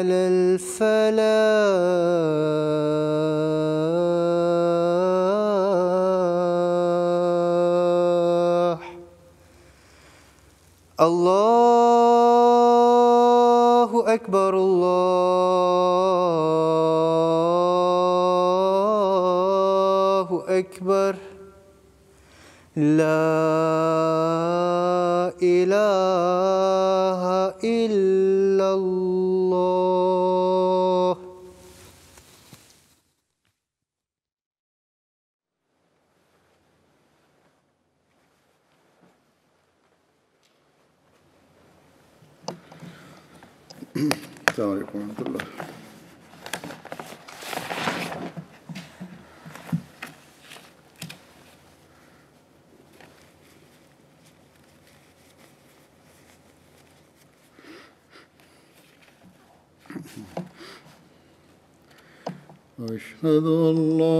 على الفلاح أشهد أن لا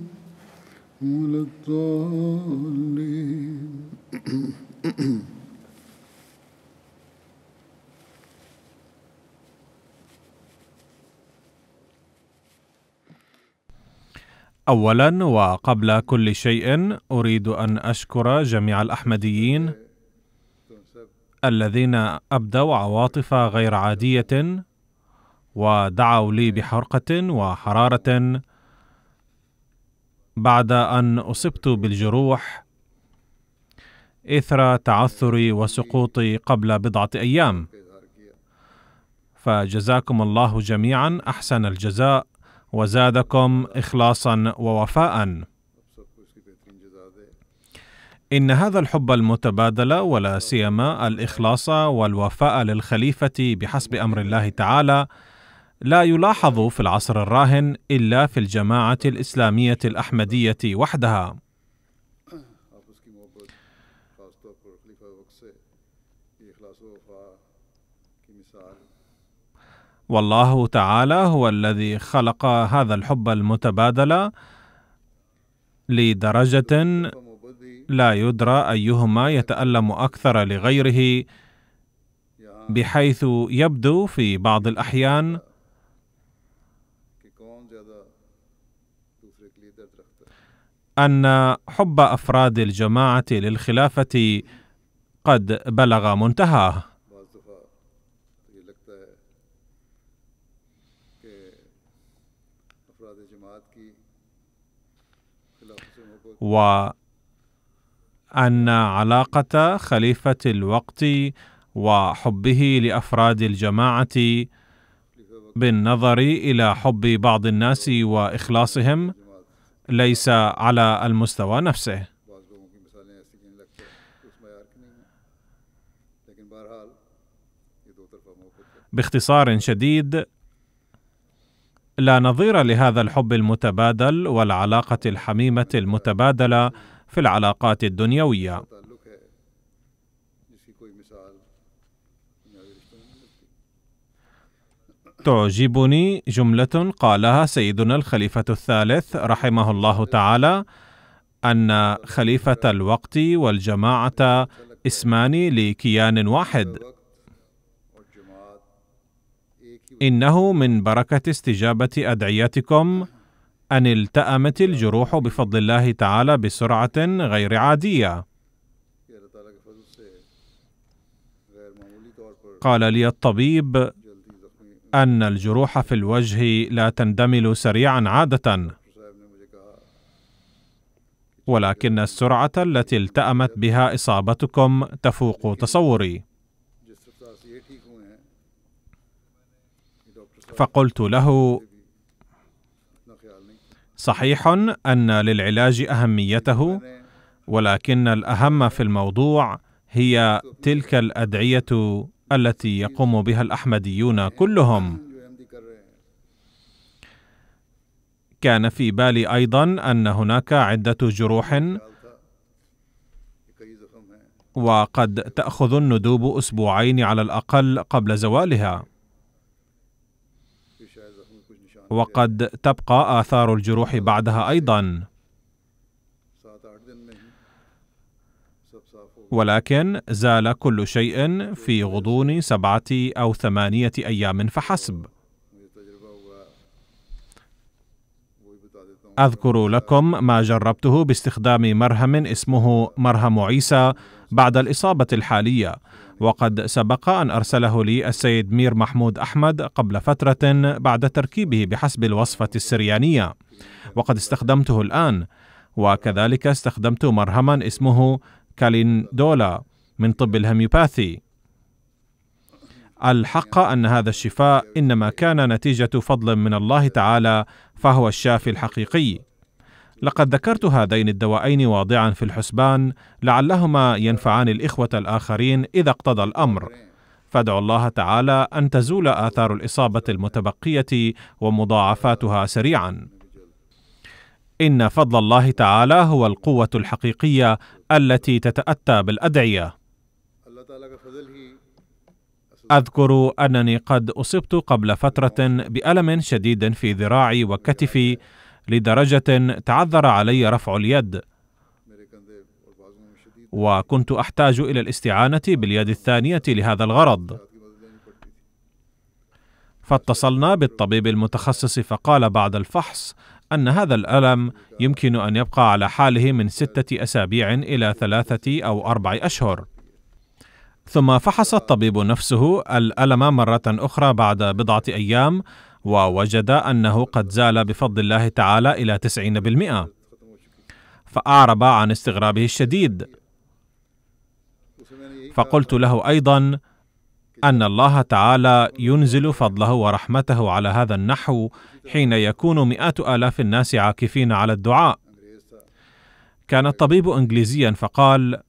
اولا وقبل كل شيء اريد ان اشكر جميع الاحمديين الذين ابدوا عواطف غير عاديه ودعوا لي بحرقه وحراره بعد أن أصبت بالجروح إثر تعثري وسقوطي قبل بضعة أيام فجزاكم الله جميعا أحسن الجزاء وزادكم إخلاصا ووفاء إن هذا الحب المتبادل ولا سيما الإخلاص والوفاء للخليفة بحسب أمر الله تعالى لا يلاحظ في العصر الراهن الا في الجماعه الاسلاميه الاحمديه وحدها والله تعالى هو الذي خلق هذا الحب المتبادل لدرجه لا يدرى ايهما يتالم اكثر لغيره بحيث يبدو في بعض الاحيان ان حب افراد الجماعه للخلافه قد بلغ منتهاه وان علاقه خليفه الوقت وحبه لافراد الجماعه بالنظر الى حب بعض الناس واخلاصهم ليس على المستوى نفسه باختصار شديد لا نظير لهذا الحب المتبادل والعلاقه الحميمه المتبادله في العلاقات الدنيويه تعجبني جملة قالها سيدنا الخليفة الثالث رحمه الله تعالى أن خليفة الوقت والجماعة اسمان لكيان واحد إنه من بركة استجابة أدعيتكم أن التأمت الجروح بفضل الله تعالى بسرعة غير عادية. قال لي الطبيب: أن الجروح في الوجه لا تندمل سريعا عادة ولكن السرعة التي التأمت بها إصابتكم تفوق تصوري فقلت له صحيح ان للعلاج اهميته ولكن الاهم في الموضوع هي تلك الادعيه التي يقوم بها الأحمديون كلهم كان في بالي أيضا أن هناك عدة جروح وقد تأخذ الندوب أسبوعين على الأقل قبل زوالها وقد تبقى آثار الجروح بعدها أيضا ولكن زال كل شيء في غضون سبعة أو ثمانية أيام فحسب. أذكر لكم ما جربته باستخدام مرهم اسمه مرهم عيسى بعد الإصابة الحالية، وقد سبق أن أرسله لي السيد مير محمود أحمد قبل فترة بعد تركيبه بحسب الوصفة السريانية، وقد استخدمته الآن، وكذلك استخدمت مرهما اسمه كاليندولا من طب الهميوباثي الحق ان هذا الشفاء انما كان نتيجه فضل من الله تعالى فهو الشافي الحقيقي لقد ذكرت هذين الدوائين واضعا في الحسبان لعلهما ينفعان الاخوه الاخرين اذا اقتضى الامر فادعو الله تعالى ان تزول اثار الاصابه المتبقيه ومضاعفاتها سريعا ان فضل الله تعالى هو القوه الحقيقيه التي تتاتى بالادعيه اذكر انني قد اصبت قبل فتره بالم شديد في ذراعي وكتفي لدرجه تعذر علي رفع اليد وكنت احتاج الى الاستعانه باليد الثانيه لهذا الغرض فاتصلنا بالطبيب المتخصص فقال بعد الفحص أن هذا الألم يمكن أن يبقى على حاله من ستة أسابيع إلى ثلاثة أو أربع أشهر. ثم فحص الطبيب نفسه الألم مرة أخرى بعد بضعة أيام ووجد أنه قد زال بفضل الله تعالى إلى 90%. فأعرب عن استغرابه الشديد. فقلت له أيضا: ان الله تعالى ينزل فضله ورحمته على هذا النحو حين يكون مئات الاف الناس عاكفين على الدعاء كان الطبيب انجليزيا فقال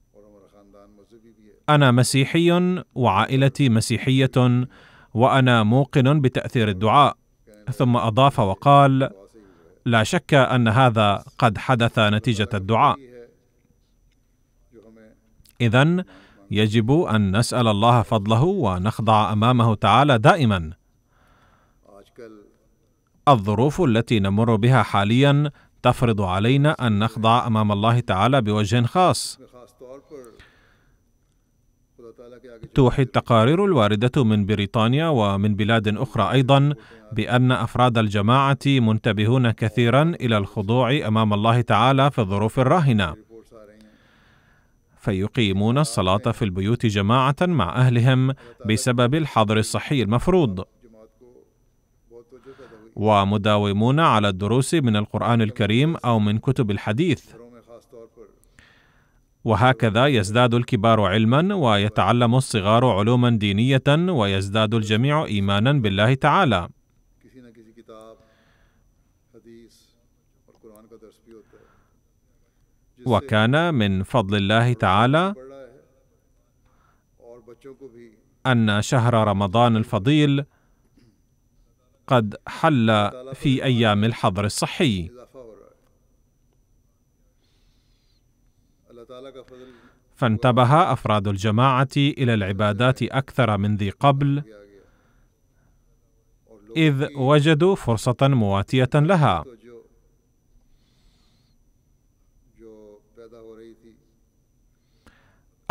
انا مسيحي وعائلتي مسيحيه وانا موقن بتاثير الدعاء ثم اضاف وقال لا شك ان هذا قد حدث نتيجه الدعاء اذا يجب ان نسال الله فضله ونخضع امامه تعالى دائما الظروف التي نمر بها حاليا تفرض علينا ان نخضع امام الله تعالى بوجه خاص توحي التقارير الوارده من بريطانيا ومن بلاد اخرى ايضا بان افراد الجماعه منتبهون كثيرا الى الخضوع امام الله تعالى في الظروف الراهنه فيقيمون الصلاة في البيوت جماعة مع أهلهم بسبب الحظر الصحي المفروض. ومداومون على الدروس من القرآن الكريم أو من كتب الحديث. وهكذا يزداد الكبار علما ويتعلم الصغار علوما دينيه ويزداد الجميع ايمانا بالله تعالى وكان من فضل الله تعالى ان شهر رمضان الفضيل قد حل في ايام الحظر الصحي فانتبه افراد الجماعه الى العبادات اكثر من ذي قبل اذ وجدوا فرصه مواتيه لها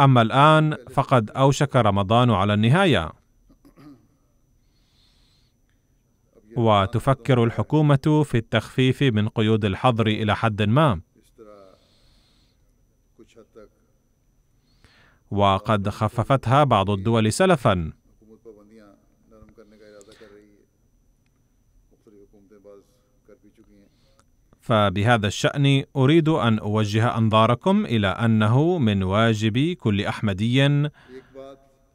أما الآن فقد أوشك رمضان على النهاية وتفكر الحكومة في التخفيف من قيود الحظر إلى حد ما وقد خففتها بعض الدول سلفاً فبهذا الشأن أريد أن أوجه أنظاركم إلى أنه من واجب كل أحمدي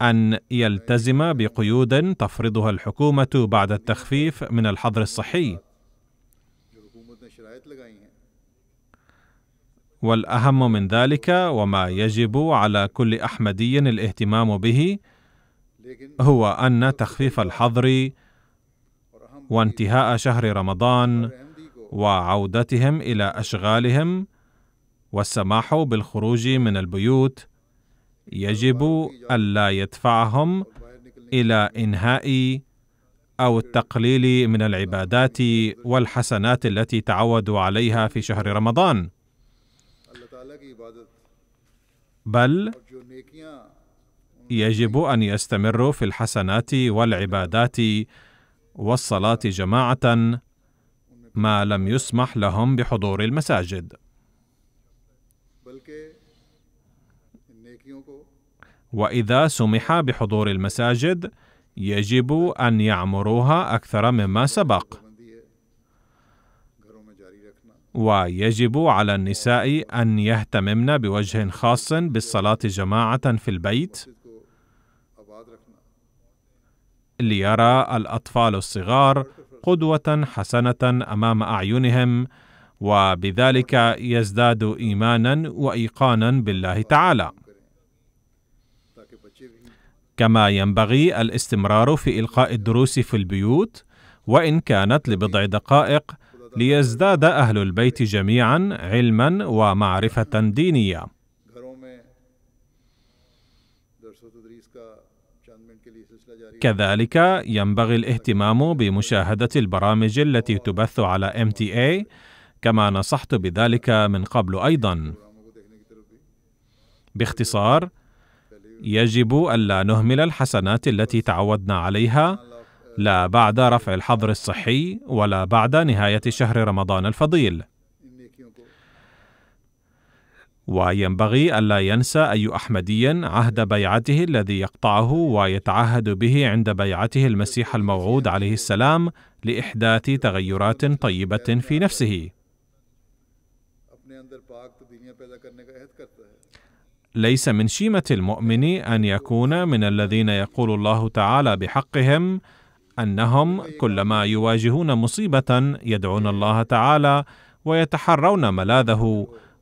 أن يلتزم بقيود تفرضها الحكومة بعد التخفيف من الحظر الصحي. والأهم من ذلك وما يجب على كل أحمدي الاهتمام به هو أن تخفيف الحظر وانتهاء شهر رمضان وعودتهم الى اشغالهم والسماح بالخروج من البيوت يجب الا يدفعهم الى انهاء او التقليل من العبادات والحسنات التي تعودوا عليها في شهر رمضان بل يجب ان يستمروا في الحسنات والعبادات والصلاه جماعه ما لم يسمح لهم بحضور المساجد واذا سمح بحضور المساجد يجب ان يعمروها اكثر مما سبق ويجب على النساء ان يهتممن بوجه خاص بالصلاه جماعه في البيت ليرى الاطفال الصغار قدوه حسنه امام اعينهم وبذلك يزداد ايمانا وايقانا بالله تعالى كما ينبغي الاستمرار في القاء الدروس في البيوت وان كانت لبضع دقائق ليزداد اهل البيت جميعا علما ومعرفه دينيه كذلك ينبغي الاهتمام بمشاهدة البرامج التي تبث على MTA كما نصحت بذلك من قبل أيضا باختصار يجب ألا نهمل الحسنات التي تعودنا عليها لا بعد رفع الحظر الصحي ولا بعد نهاية شهر رمضان الفضيل وينبغي ألا ينسى أي أحمدي عهد بيعته الذي يقطعه ويتعهد به عند بيعته المسيح الموعود عليه السلام لإحداث تغيرات طيبة في نفسه. ليس من شيمة المؤمن أن يكون من الذين يقول الله تعالى بحقهم أنهم كلما يواجهون مصيبة يدعون الله تعالى ويتحرون ملاذه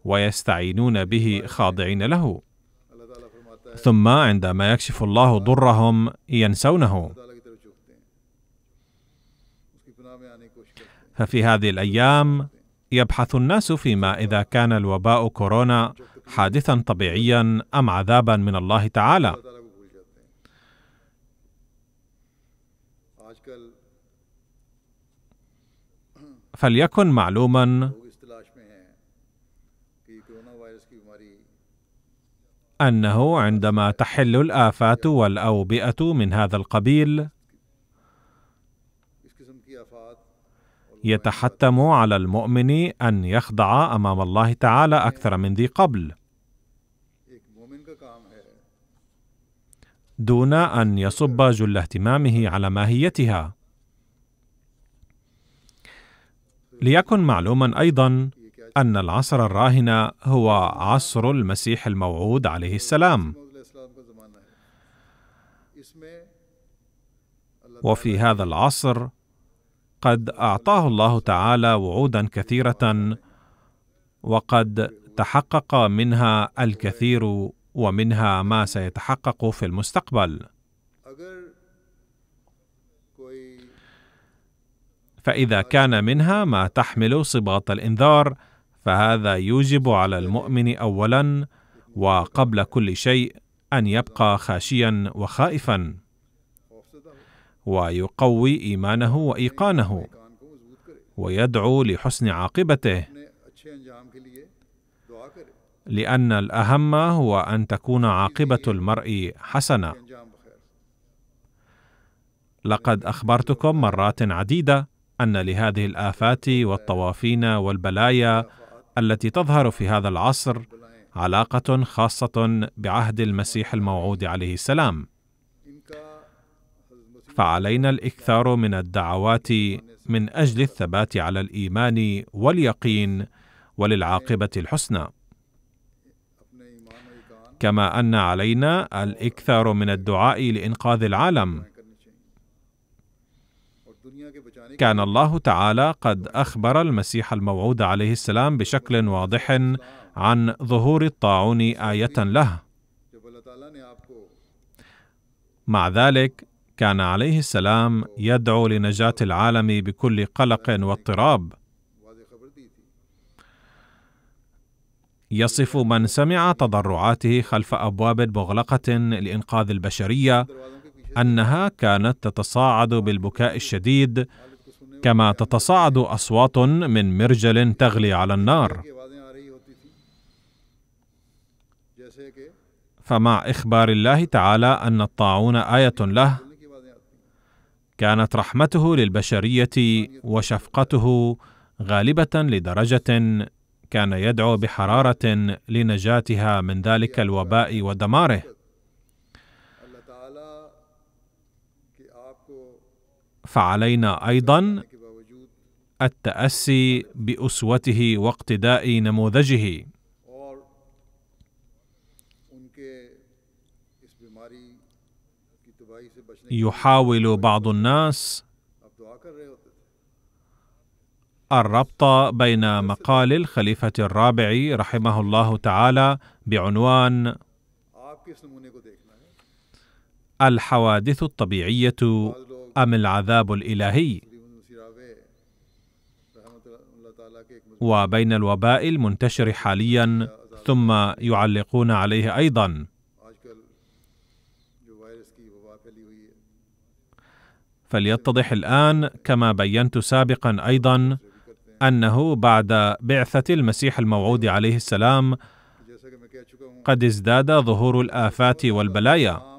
ويستعينون به خاضعين له ثم عندما يكشف الله ضرهم ينسونه ففي هذه الايام يبحث الناس فيما اذا كان الوباء كورونا حادثا طبيعيا ام عذابا من الله تعالى فليكن معلوما انه عندما تحل الافات والاوبئه من هذا القبيل يتحتم على المؤمن ان يخضع امام الله تعالى اكثر من ذي قبل دون ان يصب جل اهتمامه على ماهيتها ليكن معلوما ايضا ان العصر الراهن هو عصر المسيح الموعود عليه السلام وفي هذا العصر قد اعطاه الله تعالى وعودا كثيره وقد تحقق منها الكثير ومنها ما سيتحقق في المستقبل فاذا كان منها ما تحمل صباط الانذار فهذا يوجب على المؤمن اولا وقبل كل شيء ان يبقى خاشيا وخائفا ويقوي ايمانه وايقانه ويدعو لحسن عاقبته لان الاهم هو ان تكون عاقبه المرء حسنه لقد اخبرتكم مرات عديده ان لهذه الافات والطوافين والبلايا التي تظهر في هذا العصر علاقه خاصه بعهد المسيح الموعود عليه السلام فعلينا الاكثار من الدعوات من اجل الثبات على الايمان واليقين وللعاقبه الحسنى كما ان علينا الاكثار من الدعاء لانقاذ العالم كان الله تعالى قد اخبر المسيح الموعود عليه السلام بشكل واضح عن ظهور الطاعون ايه له مع ذلك كان عليه السلام يدعو لنجاه العالم بكل قلق واضطراب يصف من سمع تضرعاته خلف ابواب مغلقه لانقاذ البشريه انها كانت تتصاعد بالبكاء الشديد كما تتصاعد اصوات من مرجل تغلي على النار فمع اخبار الله تعالى ان الطاعون ايه له كانت رحمته للبشريه وشفقته غالبه لدرجه كان يدعو بحراره لنجاتها من ذلك الوباء ودماره فعلينا ايضا التاسي باسوته واقتداء نموذجه يحاول بعض الناس الربط بين مقال الخليفة الرابع رحمه الله تعالى بعنوان الحوادث الطبيعية أم العذاب الإلهي وبين الوباء المنتشر حاليا ثم يعلقون عليه أيضا فليتضح الآن كما بينت سابقا أيضا أنه بعد بعثة المسيح الموعود عليه السلام قد ازداد ظهور الآفات والبلايا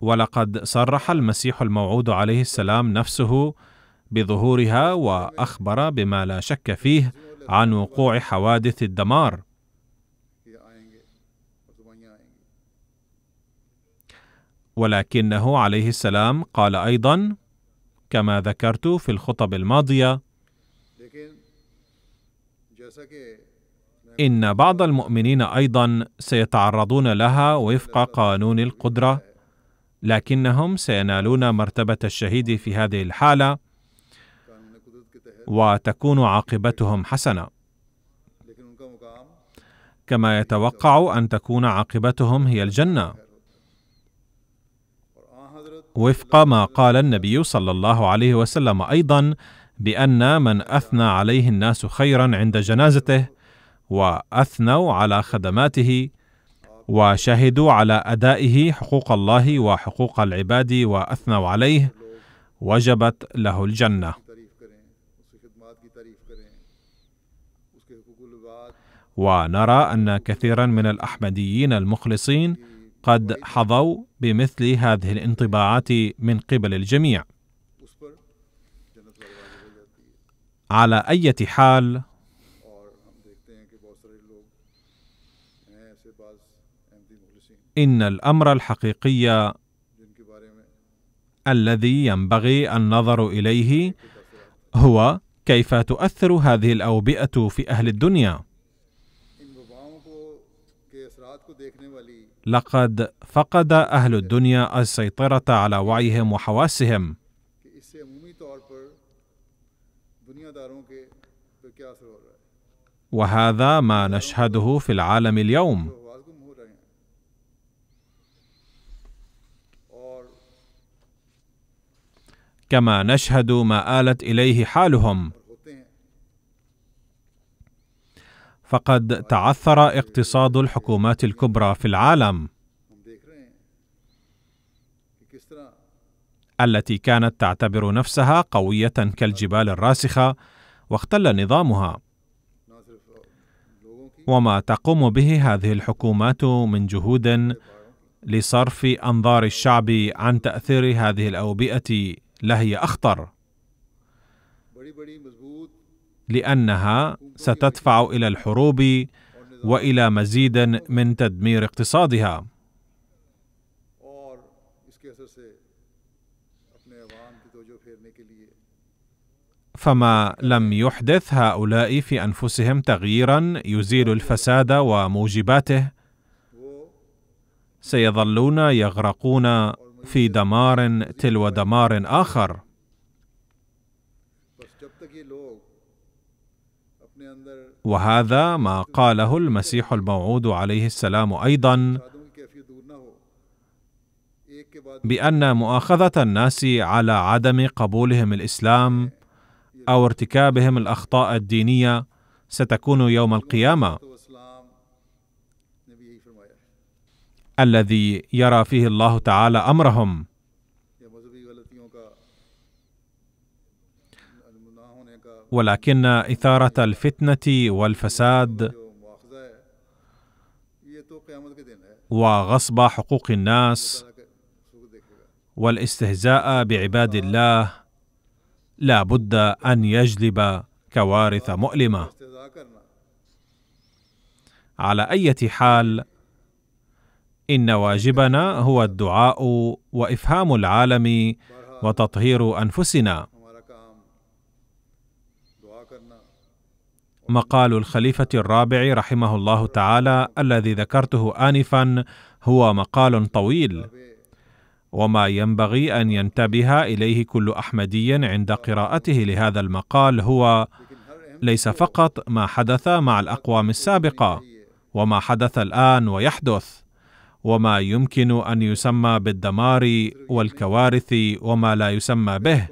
ولقد صرح المسيح الموعود عليه السلام نفسه بظهورها واخبر بما لا شك فيه عن وقوع حوادث الدمار ولكنه عليه السلام قال ايضا كما ذكرت في الخطب الماضيه ان بعض المؤمنين ايضا سيتعرضون لها وفق قانون القدره لكنهم سينالون مرتبة الشهيد في هذه الحالة وتكون عاقبتهم حسنة كما يتوقع أن تكون عاقبتهم هي الجنة وفق ما قال النبي صلى الله عليه وسلم أيضا بأن من أثنى عليه الناس خيرا عند جنازته وأثنوا على خدماته وشهدوا على ادائه حقوق الله وحقوق العباد واثنوا عليه وجبت له الجنه ونرى ان كثيرا من الاحمديين المخلصين قد حظوا بمثل هذه الانطباعات من قبل الجميع على اي حال ان الامر الحقيقي الذي ينبغي النظر اليه هو كيف تؤثر هذه الاوبئه في اهل الدنيا لقد فقد اهل الدنيا السيطره على وعيهم وحواسهم وهذا ما نشهده في العالم اليوم كما نشهد ما آلت إليه حالهم فقد تعثر اقتصاد الحكومات الكبرى في العالم التي كانت تعتبر نفسها قويه كالجبال الراسخه واختل نظامها وما تقوم به هذه الحكومات من جهود لصرف انظار الشعب عن تاثير هذه الاوبئه لهي اخطر لانها ستدفع الى الحروب والى مزيد من تدمير اقتصادها فما لم يحدث هؤلاء في انفسهم تغييرا يزيل الفساد وموجباته سيظلون يغرقون في دمار تلو دمار اخر وهذا ما قاله المسيح الموعود عليه السلام ايضا بان مؤاخذه الناس على عدم قبولهم الاسلام او ارتكابهم الاخطاء الدينيه ستكون يوم القيامه الذي يرى فيه الله تعالى امرهم ولكن اثاره الفتنه والفساد وغصب حقوق الناس والاستهزاء بعباد الله لا بد ان يجلب كوارث مؤلمه على اي حال ان واجبنا هو الدعاء وافهام العالم وتطهير انفسنا مقال الخليفه الرابع رحمه الله تعالى الذي ذكرته انفا هو مقال طويل وما ينبغي ان ينتبه اليه كل احمدي عند قراءته لهذا المقال هو ليس فقط ما حدث مع الاقوام السابقه وما حدث الان ويحدث وما يمكن ان يسمى بالدمار والكوارث وما لا يسمى به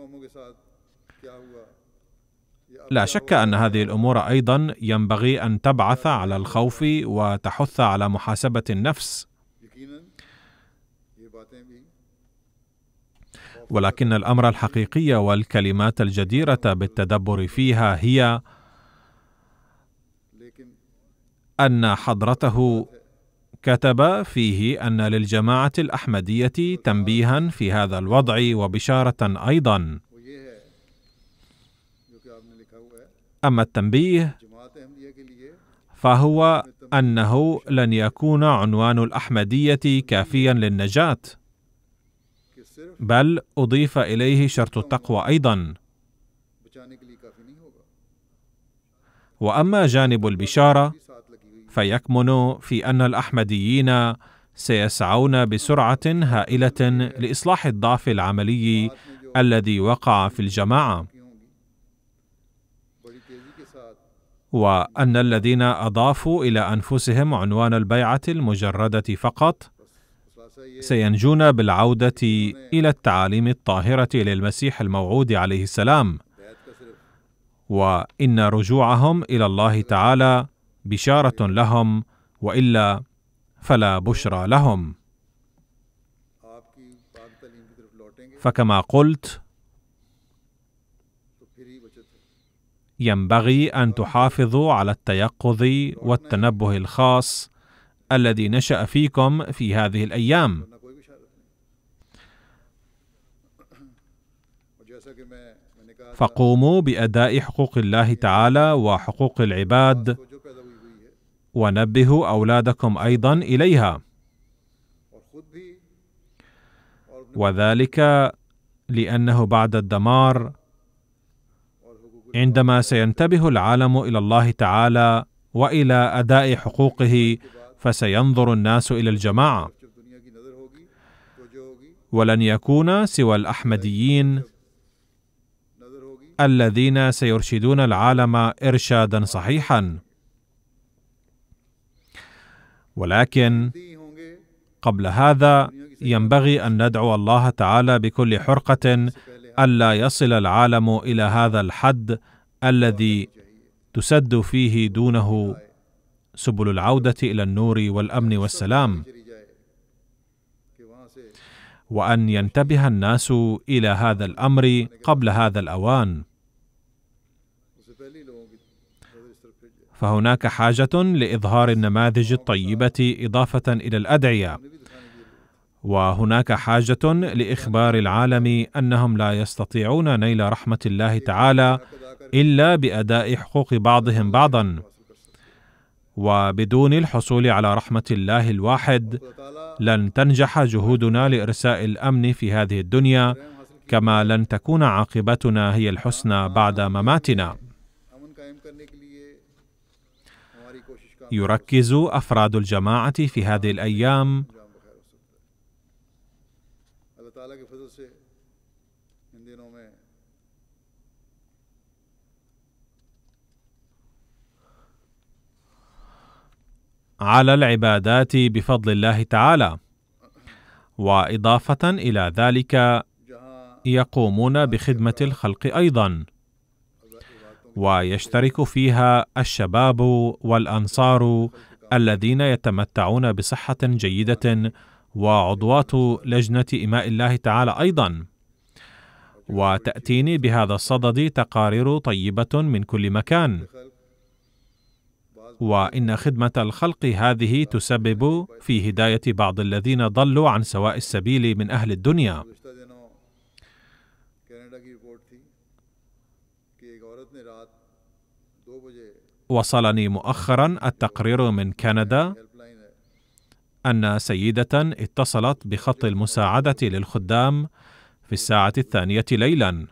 لا شك ان هذه الامور ايضا ينبغي ان تبعث على الخوف وتحث على محاسبه النفس ولكن الامر الحقيقي والكلمات الجديره بالتدبر فيها هي ان حضرته كتب فيه أن للجماعة الأحمدية تنبيها في هذا الوضع وبشارة أيضا أما التنبيه فهو أنه لن يكون عنوان الأحمدية كافيا للنجاة بل أضيف إليه شرط التقوى أيضا وأما جانب البشارة فيكمن في ان الاحمديين سيسعون بسرعه هائله لاصلاح الضعف العملي الذي وقع في الجماعه وان الذين اضافوا الى انفسهم عنوان البيعه المجرده فقط سينجون بالعوده الى التعاليم الطاهره للمسيح الموعود عليه السلام وان رجوعهم الى الله تعالى بشاره لهم والا فلا بشرى لهم فكما قلت ينبغي ان تحافظوا على التيقظ والتنبه الخاص الذي نشا فيكم في هذه الايام فقوموا باداء حقوق الله تعالى وحقوق العباد ونبهوا أولادكم أيضا إليها وذلك لأنه بعد الدمار عندما سينتبه العالم إلى الله تعالى وإلى أداء حقوقه فسينظر الناس إلى الجماعة ولن يكون سوى الأحمديين الذين سيرشدون العالم إرشادا صحيحا ولكن قبل هذا ينبغي ان ندعو الله تعالى بكل حرقه الا يصل العالم الى هذا الحد الذي تسد فيه دونه سبل العوده الى النور والامن والسلام وان ينتبه الناس الى هذا الامر قبل هذا الاوان فهناك حاجه لاظهار النماذج الطيبه اضافه الى الادعيه وهناك حاجه لاخبار العالم انهم لا يستطيعون نيل رحمه الله تعالى الا باداء حقوق بعضهم بعضا وبدون الحصول على رحمه الله الواحد لن تنجح جهودنا لارساء الامن في هذه الدنيا كما لن تكون عاقبتنا هي الحسنى بعد مماتنا يركز افراد الجماعه في هذه الايام على العبادات بفضل الله تعالى واضافه الى ذلك يقومون بخدمه الخلق ايضا ويشترك فيها الشباب والانصار الذين يتمتعون بصحه جيده وعضوات لجنه اماء الله تعالى ايضا وتاتيني بهذا الصدد تقارير طيبه من كل مكان وان خدمه الخلق هذه تسبب في هدايه بعض الذين ضلوا عن سواء السبيل من اهل الدنيا وصلني مؤخرا التقرير من كندا أن سيدة اتصلت بخط المساعدة للخدام في الساعة الثانية ليلا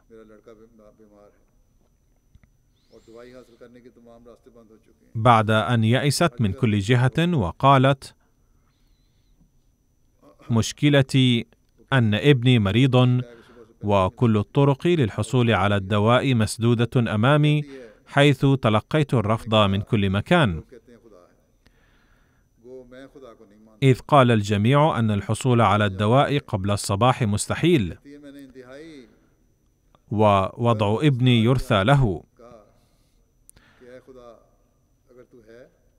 بعد أن يئست من كل جهة وقالت مشكلتي أن ابني مريض وكل الطرق للحصول على الدواء مسدودة أمامي حيث تلقيت الرفض من كل مكان إذ قال الجميع أن الحصول على الدواء قبل الصباح مستحيل ووضع ابني يرثى له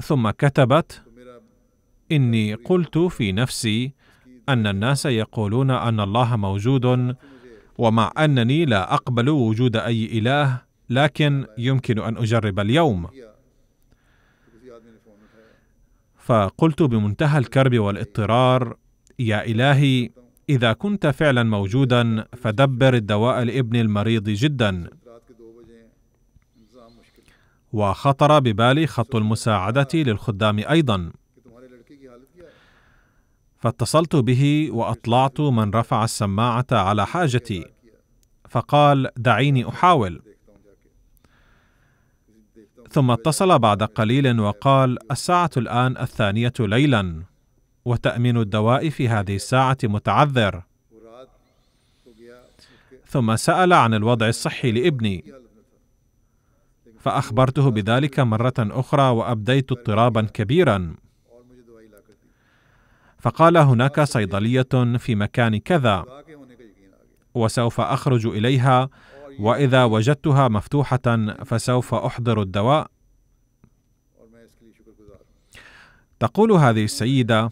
ثم كتبت إني قلت في نفسي أن الناس يقولون أن الله موجود ومع أنني لا أقبل وجود أي إله لكن يمكن ان اجرب اليوم فقلت بمنتهى الكرب والاضطرار يا الهي اذا كنت فعلا موجودا فدبر الدواء لابني المريض جدا وخطر ببالي خط المساعده للخدام ايضا فاتصلت به واطلعت من رفع السماعه على حاجتي فقال دعيني احاول ثم اتصل بعد قليل وقال الساعة الآن الثانية ليلا وتأمين الدواء في هذه الساعة متعذر ثم سأل عن الوضع الصحي لابني فأخبرته بذلك مرة أخرى وأبديت اضطرابا كبيرا فقال هناك صيدلية في مكان كذا وسوف أخرج إليها واذا وجدتها مفتوحه فسوف احضر الدواء تقول هذه السيده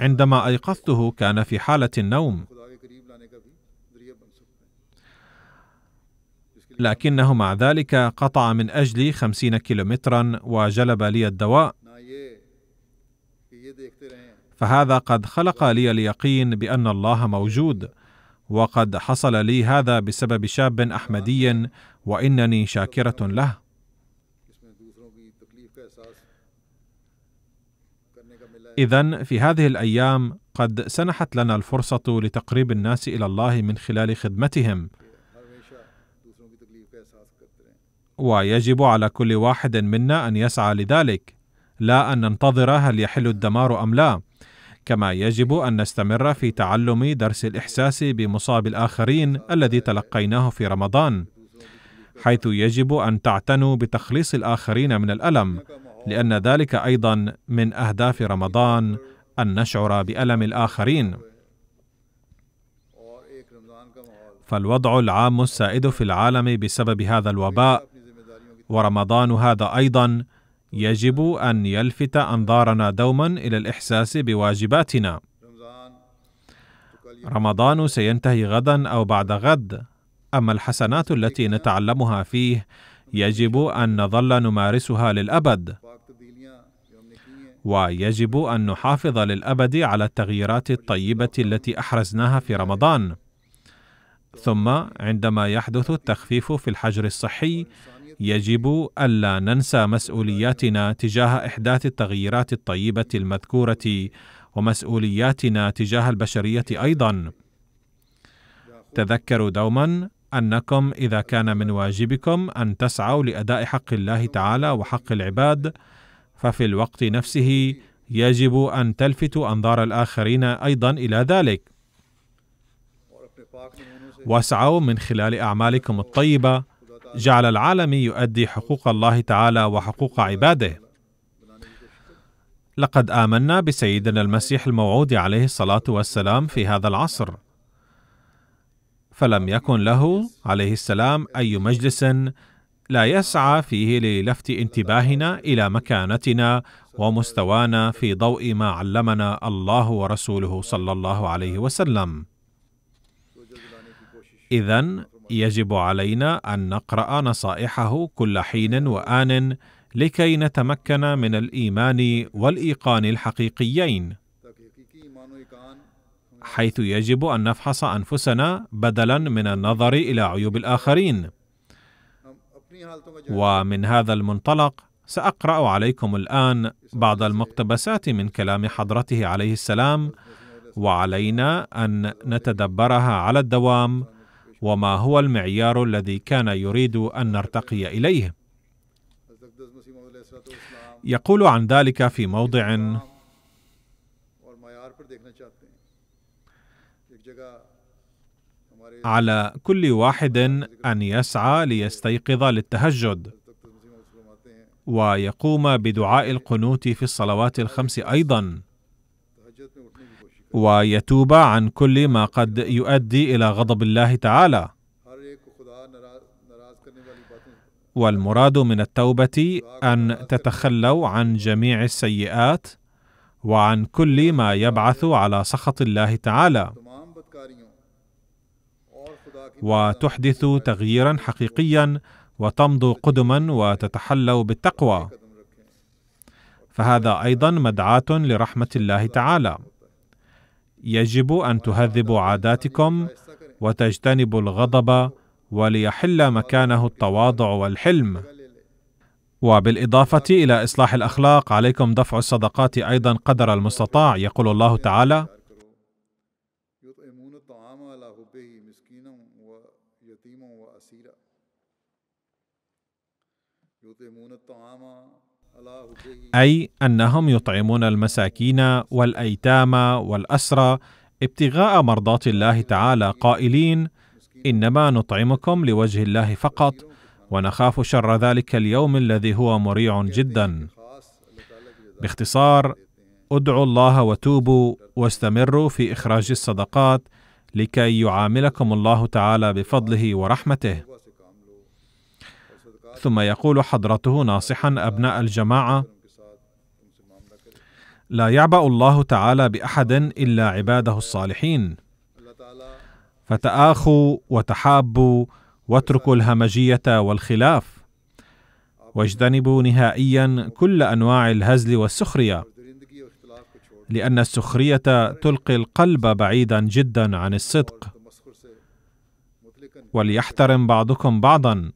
عندما ايقظته كان في حاله النوم لكنه مع ذلك قطع من أجلي خمسين كيلومترا وجلب لي الدواء فهذا قد خلق لي اليقين بأن الله موجود وقد حصل لي هذا بسبب شاب احمدي وانني شاكره له اذا في هذه الايام قد سنحت لنا الفرصه لتقريب الناس الى الله من خلال خدمتهم ويجب على كل واحد منا ان يسعى لذلك لا ان ننتظر هل يحل الدمار ام لا كما يجب ان نستمر في تعلم درس الاحساس بمصاب الاخرين الذي تلقيناه في رمضان حيث يجب ان تعتنوا بتخليص الاخرين من الالم لان ذلك ايضا من اهداف رمضان ان نشعر بالم الاخرين فالوضع العام السائد في العالم بسبب هذا الوباء ورمضان هذا ايضا يجب ان يلفت انظارنا دوما الى الاحساس بواجباتنا رمضان سينتهي غدا او بعد غد اما الحسنات التي نتعلمها فيه يجب ان نظل نمارسها للابد ويجب ان نحافظ للابد على التغييرات الطيبه التي احرزناها في رمضان ثم عندما يحدث التخفيف في الحجر الصحي يجب الا ننسى مسؤولياتنا تجاه احداث التغييرات الطيبه المذكوره ومسؤولياتنا تجاه البشريه ايضا تذكروا دوما انكم اذا كان من واجبكم ان تسعوا لاداء حق الله تعالى وحق العباد ففي الوقت نفسه يجب ان تلفتوا انظار الاخرين ايضا الى ذلك واسعوا من خلال اعمالكم الطيبه جعل العالم يؤدي حقوق الله تعالى وحقوق عباده لقد امنا بسيدنا المسيح الموعود عليه الصلاه والسلام في هذا العصر فلم يكن له عليه السلام اي مجلس لا يسعى فيه للفت انتباهنا الى مكانتنا ومستوانا في ضوء ما علمنا الله ورسوله صلى الله عليه وسلم اذا يجب علينا ان نقرا نصائحه كل حين وان لكي نتمكن من الايمان والايقان الحقيقيين حيث يجب ان نفحص انفسنا بدلا من النظر الى عيوب الاخرين ومن هذا المنطلق ساقرا عليكم الان بعض المقتبسات من كلام حضرته عليه السلام وعلينا ان نتدبرها على الدوام وما هو المعيار الذي كان يريد ان نرتقي اليه يقول عن ذلك في موضع على كل واحد ان يسعى ليستيقظ للتهجد ويقوم بدعاء القنوت في الصلوات الخمس ايضا ويتوب عن كل ما قد يؤدي الى غضب الله تعالى والمراد من التوبه ان تتخلوا عن جميع السيئات وعن كل ما يبعث على سخط الله تعالى وتحدث تغييرا حقيقيا وتمضوا قدما وتتحلوا بالتقوى فهذا ايضا مدعاه لرحمه الله تعالى يجب ان تهذبوا عاداتكم وتجتنبوا الغضب وليحل مكانه التواضع والحلم وبالاضافه الى اصلاح الاخلاق عليكم دفع الصدقات ايضا قدر المستطاع يقول الله تعالى يطعمون الطعام اي انهم يطعمون المساكين والايتام والاسرى ابتغاء مرضاه الله تعالى قائلين انما نطعمكم لوجه الله فقط ونخاف شر ذلك اليوم الذي هو مريع جدا باختصار ادعوا الله وتوبوا واستمروا في اخراج الصدقات لكي يعاملكم الله تعالى بفضله ورحمته ثم يقول حضرته ناصحا ابناء الجماعه لا يعبا الله تعالى باحد الا عباده الصالحين فتاخوا وتحابوا واتركوا الهمجيه والخلاف واجتنبوا نهائيا كل انواع الهزل والسخريه لان السخريه تلقي القلب بعيدا جدا عن الصدق وليحترم بعضكم بعضا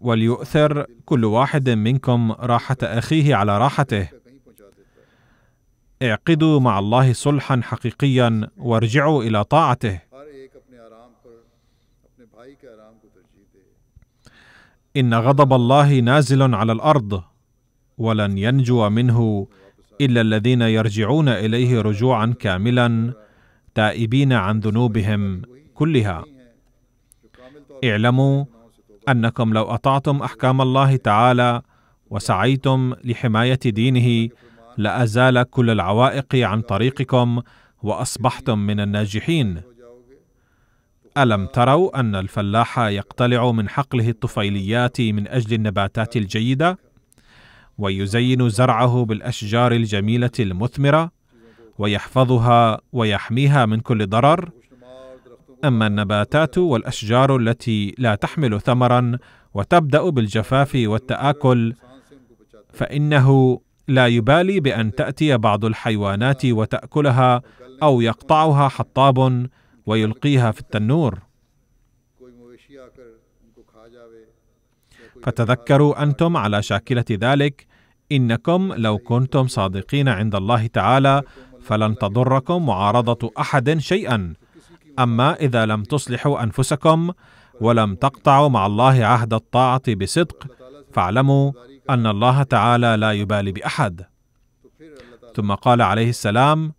وليؤثر كل واحد منكم راحة أخيه على راحته. اعقدوا مع الله صلحا حقيقيا وارجعوا إلى طاعته. إن غضب الله نازل على الأرض ولن ينجو منه إلا الذين يرجعون إليه رجوعا كاملا تائبين عن ذنوبهم كلها. اعلموا انكم لو اطعتم احكام الله تعالى وسعيتم لحمايه دينه لازال كل العوائق عن طريقكم واصبحتم من الناجحين الم تروا ان الفلاح يقتلع من حقله الطفيليات من اجل النباتات الجيده ويزين زرعه بالاشجار الجميله المثمره ويحفظها ويحميها من كل ضرر اما النباتات والاشجار التي لا تحمل ثمرا وتبدا بالجفاف والتاكل فانه لا يبالي بان تاتي بعض الحيوانات وتاكلها او يقطعها حطاب ويلقيها في التنور فتذكروا انتم على شاكله ذلك انكم لو كنتم صادقين عند الله تعالى فلن تضركم معارضه احد شيئا اما اذا لم تصلحوا انفسكم ولم تقطعوا مع الله عهد الطاعه بصدق فاعلموا ان الله تعالى لا يبالي باحد ثم قال عليه السلام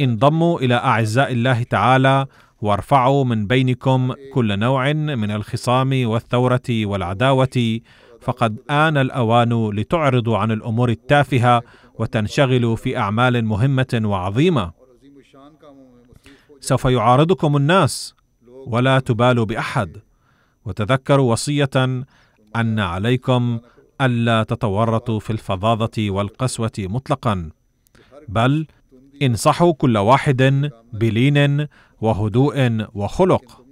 انضموا الى اعزاء الله تعالى وارفعوا من بينكم كل نوع من الخصام والثوره والعداوه فقد آن الأوان لتعرضوا عن الأمور التافهة وتنشغلوا في أعمال مهمة وعظيمة. سوف يعارضكم الناس ولا تبالوا باحد وتذكروا وصيه ان عليكم الا تتورطوا في الفظاظه والقسوه مطلقا بل انصحوا كل واحد بلين وهدوء وخلق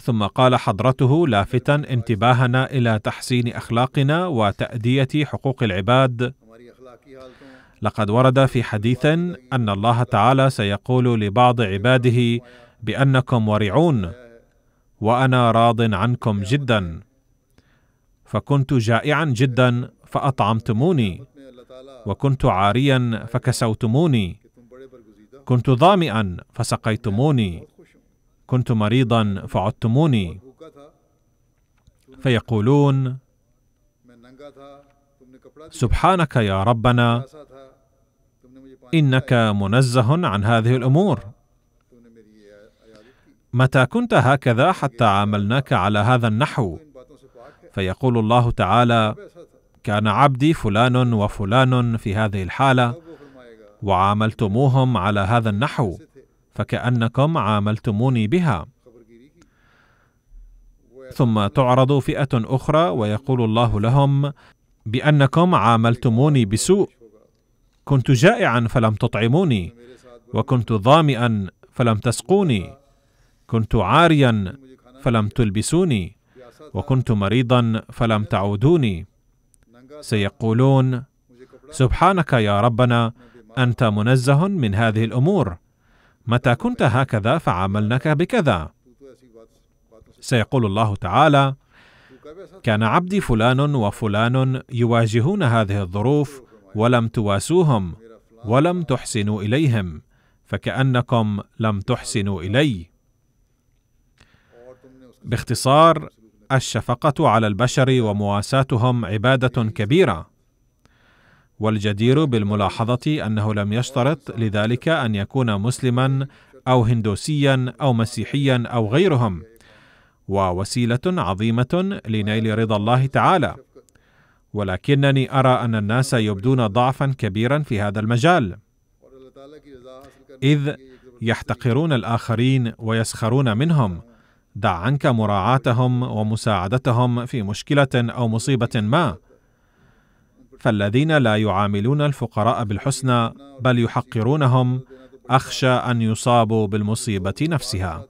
ثم قال حضرته لافتا انتباهنا الى تحسين اخلاقنا وتاديه حقوق العباد لقد ورد في حديث ان الله تعالى سيقول لبعض عباده بانكم ورعون وانا راض عنكم جدا فكنت جائعا جدا فاطعمتموني وكنت عاريا فكسوتموني كنت ظامئا فسقيتموني كنت مريضا فعدتموني فيقولون سبحانك يا ربنا انك منزه عن هذه الامور متى كنت هكذا حتى عاملناك على هذا النحو فيقول الله تعالى كان عبدي فلان وفلان في هذه الحاله وعاملتموهم على هذا النحو فكانكم عاملتموني بها ثم تعرض فئه اخرى ويقول الله لهم بانكم عاملتموني بسوء كنت جائعا فلم تطعموني وكنت ظامئا فلم تسقوني كنت عاريا فلم تلبسوني وكنت مريضا فلم تعودوني سيقولون سبحانك يا ربنا انت منزه من هذه الامور متى كنت هكذا فعاملناك بكذا سيقول الله تعالى كان عبدي فلان وفلان يواجهون هذه الظروف ولم تواسوهم ولم تحسنوا اليهم فكانكم لم تحسنوا الي باختصار الشفقه على البشر ومواساتهم عباده كبيره والجدير بالملاحظه انه لم يشترط لذلك ان يكون مسلما او هندوسيا او مسيحيا او غيرهم ووسيله عظيمه لنيل رضا الله تعالى ولكنني أرى أن الناس يبدون ضعفا كبيرا في هذا المجال إذ يحتقرون الآخرين ويسخرون منهم دع عنك مراعاتهم ومساعدتهم في مشكلة أو مصيبة ما فالذين لا يعاملون الفقراء بالحسنى بل يحقرونهم اخشى ان يصابوا بالمصيبه نفسها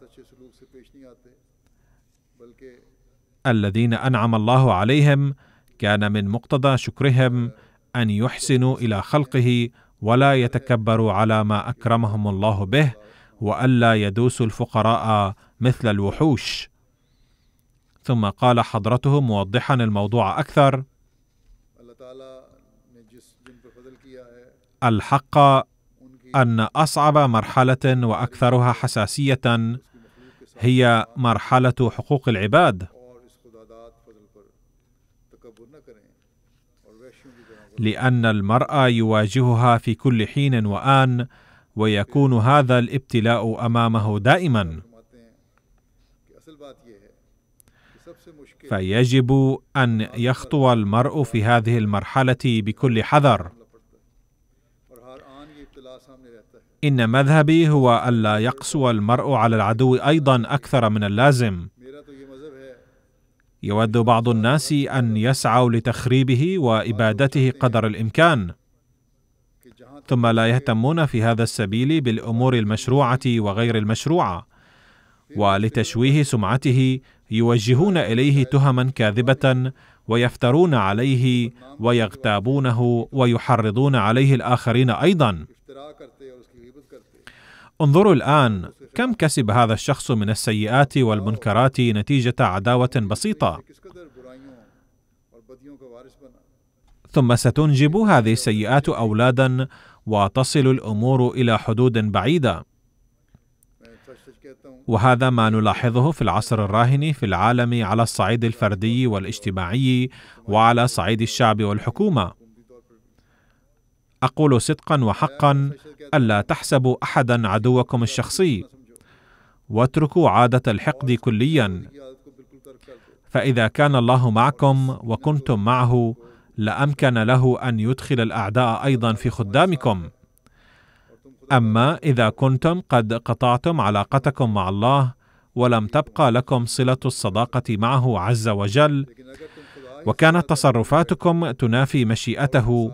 الذين انعم الله عليهم كان من مقتضى شكرهم ان يحسنوا الى خلقه ولا يتكبروا على ما اكرمهم الله به والا يدوسوا الفقراء مثل الوحوش ثم قال حضرته موضحا الموضوع اكثر الحق ان اصعب مرحله واكثرها حساسيه هي مرحله حقوق العباد لان المراه يواجهها في كل حين وان ويكون هذا الابتلاء امامه دائما فيجب ان يخطو المرء في هذه المرحله بكل حذر ان مذهبي هو الا يقسو المرء على العدو ايضا اكثر من اللازم يود بعض الناس ان يسعوا لتخريبه وابادته قدر الامكان ثم لا يهتمون في هذا السبيل بالامور المشروعه وغير المشروعه ولتشويه سمعته يوجهون اليه تهما كاذبه ويفترون عليه ويغتابونه ويحرضون عليه الاخرين ايضا انظروا الآن كم كسب هذا الشخص من السيئات والمنكرات نتيجة عداوة بسيطة ثم ستنجب هذه السيئات أولادا وتصل الأمور إلى حدود بعيدة وهذا ما نلاحظه في العصر الراهن في العالم على الصعيد الفردي والاجتماعي وعلى صعيد الشعب والحكومه اقول صدقا وحقا الا تحسبوا احدا عدوكم الشخصي واتركوا عاده الحقد كليا فاذا كان الله معكم وكنتم معه لامكن له ان يدخل الاعداء ايضا في خدامكم اما اذا كنتم قد قطعتم علاقتكم مع الله ولم تبقى لكم صله الصداقه معه عز وجل وكانت تصرفاتكم تنافي مشيئته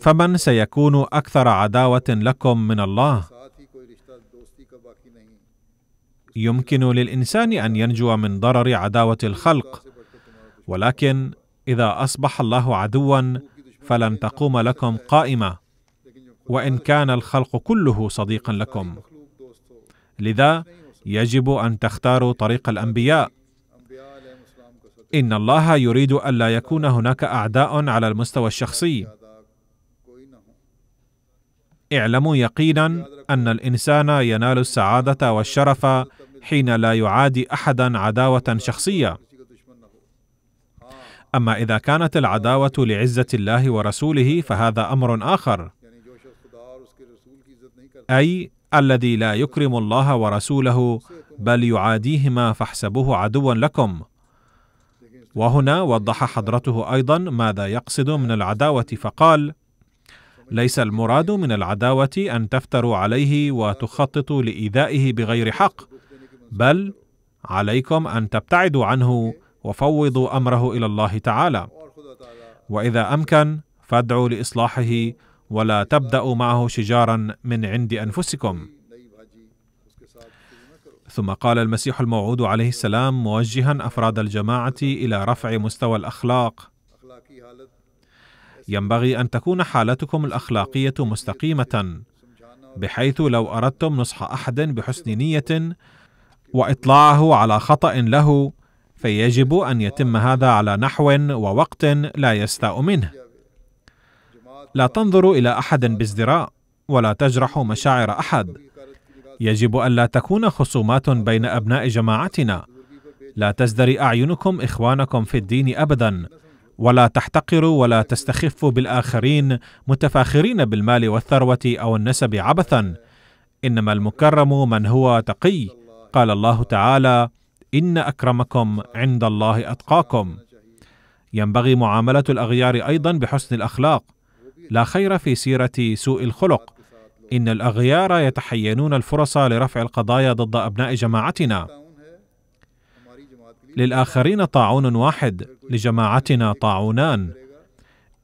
فمن سيكون اكثر عداوه لكم من الله يمكن للانسان ان ينجو من ضرر عداوه الخلق ولكن اذا اصبح الله عدوا فلن تقوم لكم قائمه وان كان الخلق كله صديقا لكم لذا يجب ان تختاروا طريق الانبياء ان الله يريد الا يكون هناك اعداء على المستوى الشخصي اعلموا يقينا ان الانسان ينال السعاده والشرف حين لا يعادي احدا عداوه شخصيه اما اذا كانت العداوه لعزه الله ورسوله فهذا امر اخر اي الذي لا يكرم الله ورسوله بل يعاديهما فاحسبوه عدوا لكم وهنا وضح حضرته ايضا ماذا يقصد من العداوه فقال ليس المراد من العداوه ان تفتروا عليه وتخططوا لايذائه بغير حق بل عليكم ان تبتعدوا عنه وفوضوا امره الى الله تعالى واذا امكن فادعوا لاصلاحه ولا تبداوا معه شجارا من عند انفسكم ثم قال المسيح الموعود عليه السلام موجها افراد الجماعه الى رفع مستوى الاخلاق ينبغي ان تكون حالتكم الاخلاقيه مستقيمه بحيث لو اردتم نصح احد بحسن نيه واطلاعه على خطا له فيجب ان يتم هذا على نحو ووقت لا يستاء منه لا تنظروا الى احد بازدراء ولا تجرحوا مشاعر احد يجب الا تكون خصومات بين ابناء جماعتنا لا تزدري اعينكم اخوانكم في الدين ابدا ولا تحتقروا ولا تستخفوا بالاخرين متفاخرين بالمال والثروه او النسب عبثا انما المكرم من هو تقي قال الله تعالى ان اكرمكم عند الله اتقاكم ينبغي معامله الاغيار ايضا بحسن الاخلاق لا خير في سيره سوء الخلق ان الاغيار يتحينون الفرص لرفع القضايا ضد ابناء جماعتنا للآخرين طاعون واحد لجماعتنا طاعونان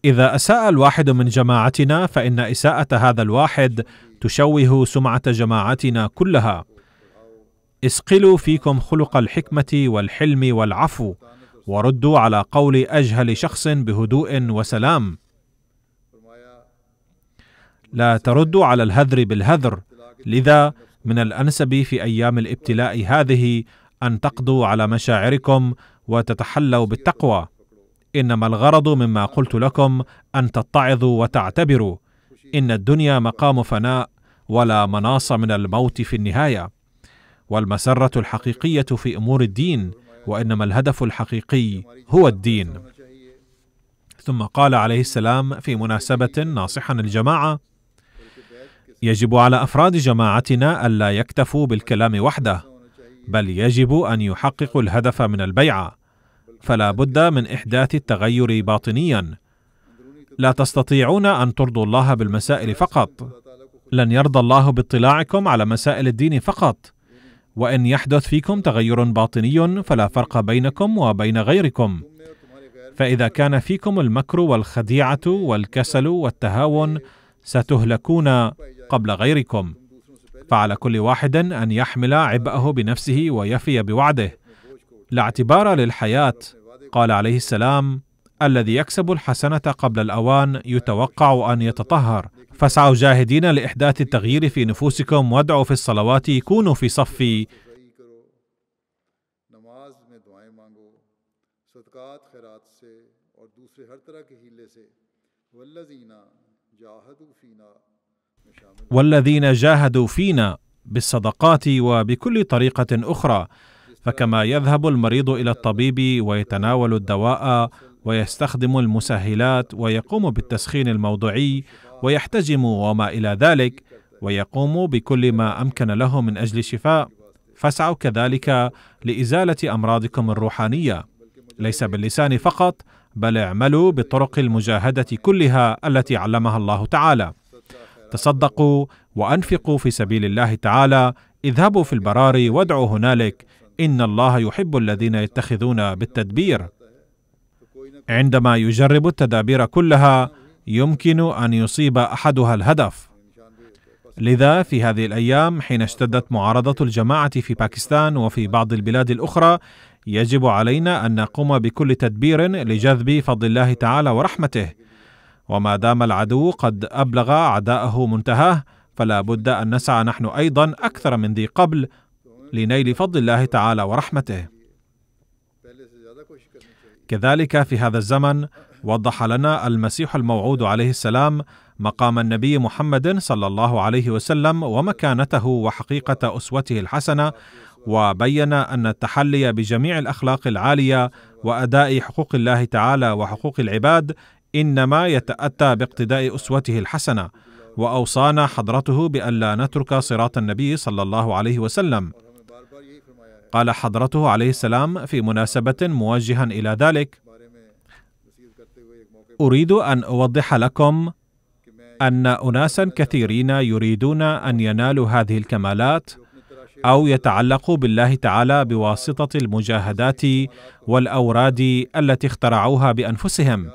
إذا أساء الواحد من جماعتنا فإن إساءة هذا الواحد تشوه سمعة جماعتنا كلها اسقلوا فيكم خلق الحكمة والحلم والعفو وردوا على قول أجهل شخص بهدوء وسلام لا تردوا على الهذر بالهذر لذا من الأنسب في أيام الابتلاء هذه ان تقضوا على مشاعركم وتتحلوا بالتقوى انما الغرض مما قلت لكم ان تتعظوا وتعتبروا ان الدنيا مقام فناء ولا مناص من الموت في النهايه والمسره الحقيقيه في امور الدين وانما الهدف الحقيقي هو الدين ثم قال عليه السلام في مناسبه ناصحا الجماعه يجب على افراد جماعتنا الا يكتفوا بالكلام وحده بل يجب ان يحققوا الهدف من البيعه فلا بد من احداث التغير باطنيا لا تستطيعون ان ترضوا الله بالمسائل فقط لن يرضى الله باطلاعكم على مسائل الدين فقط وان يحدث فيكم تغير باطني فلا فرق بينكم وبين غيركم فاذا كان فيكم المكر والخديعه والكسل والتهاون ستهلكون قبل غيركم فعلى كل واحد ان يحمل عبئه بنفسه ويفي بوعده لا اعتبار للحياه قال عليه السلام الذي يكسب الحسنه قبل الاوان يتوقع ان يتطهر فاسعوا جاهدين لاحداث التغيير في نفوسكم وادعوا في الصلوات كونوا في صفي والذين جاهدوا فينا بالصدقات وبكل طريقه اخرى فكما يذهب المريض الى الطبيب ويتناول الدواء ويستخدم المسهلات ويقوم بالتسخين الموضعي ويحتجم وما الى ذلك ويقوم بكل ما امكن له من اجل الشفاء فاسعوا كذلك لازاله امراضكم الروحانيه ليس باللسان فقط بل اعملوا بطرق المجاهده كلها التي علمها الله تعالى تصدقوا وأنفقوا في سبيل الله تعالى اذهبوا في البراري وادعوا هنالك إن الله يحب الذين يتخذون بالتدبير عندما يجرب التدابير كلها يمكن أن يصيب أحدها الهدف لذا في هذه الايام حين اشتدت معارضه الجماعه في باكستان وفي بعض البلاد الاخرى يجب علينا ان نقوم بكل تدبير لجذب فضل الله تعالى ورحمته وما دام العدو قد أبلغ اعداءه منتهاه فلا بد أن نسعى نحن أيضا أكثر من ذي قبل لنيل فضل الله تعالى ورحمته كذلك في هذا الزمن وضح لنا المسيح الموعود عليه السلام مقام النبي محمد صلى الله عليه وسلم ومكانته وحقيقه اسوته الحسنه وبين ان التحلي بجميع الاخلاق العاليه واداء حقوق الله تعالى وحقوق العباد انما يتاتى باقتداء اسوته الحسنه واوصانا حضرته بالا نترك صراط النبي صلى الله عليه وسلم قال حضرته عليه السلام في مناسبه موجها الى ذلك اريد ان اوضح لكم ان اناسا كثيرين يريدون ان ينالوا هذه الكمالات او يتعلقوا بالله تعالى بواسطه المجاهدات والاوراد التي اخترعوها بانفسهم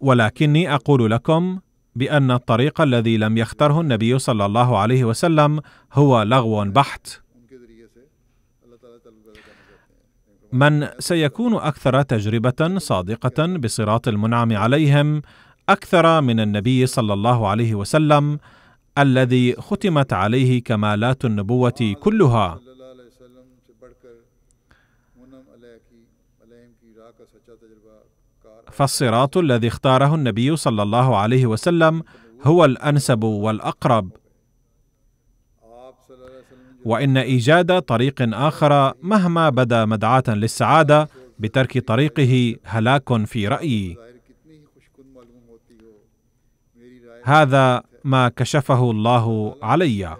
ولكني اقول لكم بان الطريق الذي لم يختره النبي صلى الله عليه وسلم هو لغو بحت من سيكون اكثر تجربه صادقه بصراط المنعم عليهم اكثر من النبي صلى الله عليه وسلم الذي ختمت عليه كمالات النبوه كلها فالصراط الذي اختاره النبي صلى الله عليه وسلم هو الانسب والاقرب وان ايجاد طريق اخر مهما بدا مدعاه للسعاده بترك طريقه هلاك في رايي هذا ما كشفه الله عليّ